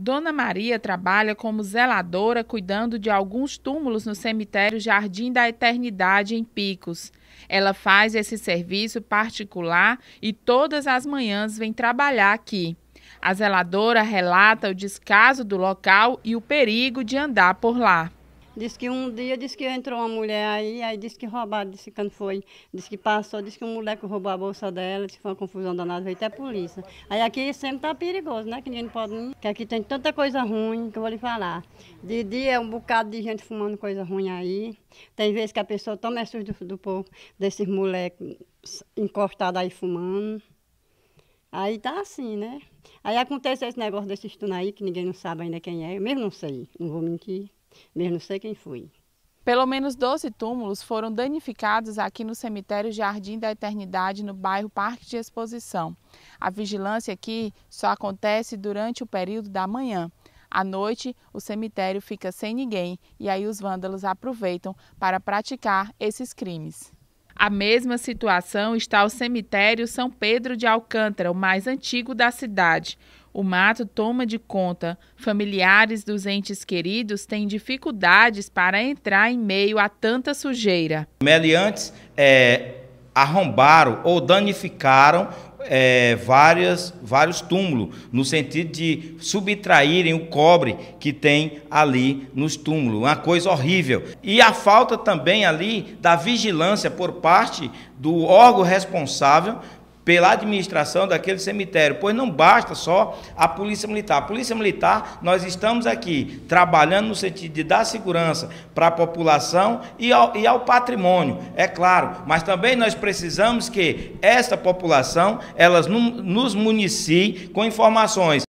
Dona Maria trabalha como zeladora cuidando de alguns túmulos no cemitério Jardim da Eternidade, em Picos. Ela faz esse serviço particular e todas as manhãs vem trabalhar aqui. A zeladora relata o descaso do local e o perigo de andar por lá. Diz que um dia diz que entrou uma mulher aí, aí disse que roubaram, disse que foi, disse que passou, disse que um moleque roubou a bolsa dela, disse que foi uma confusão danada, veio até a polícia. Aí aqui sempre tá perigoso, né? Que ninguém pode ir, que aqui tem tanta coisa ruim que eu vou lhe falar. De dia é um bocado de gente fumando coisa ruim aí. Tem vezes que a pessoa toma susto do, do povo, desses moleques encostados aí fumando. Aí tá assim, né? Aí acontece esse negócio desse estudo aí, que ninguém não sabe ainda quem é. Eu mesmo não sei, não vou mentir mas não sei quem foi. Pelo menos 12 túmulos foram danificados aqui no cemitério Jardim da Eternidade, no bairro Parque de Exposição. A vigilância aqui só acontece durante o período da manhã. À noite, o cemitério fica sem ninguém e aí os vândalos aproveitam para praticar esses crimes. A mesma situação está o cemitério São Pedro de Alcântara, o mais antigo da cidade. O mato toma de conta. Familiares dos entes queridos têm dificuldades para entrar em meio a tanta sujeira. Meliantes é, arrombaram ou danificaram é, várias, vários túmulos, no sentido de subtraírem o cobre que tem ali nos túmulos, uma coisa horrível. E a falta também ali da vigilância por parte do órgão responsável pela administração daquele cemitério, pois não basta só a Polícia Militar. A Polícia Militar, nós estamos aqui trabalhando no sentido de dar segurança para a população e ao, e ao patrimônio, é claro, mas também nós precisamos que esta população, elas nos municie com informações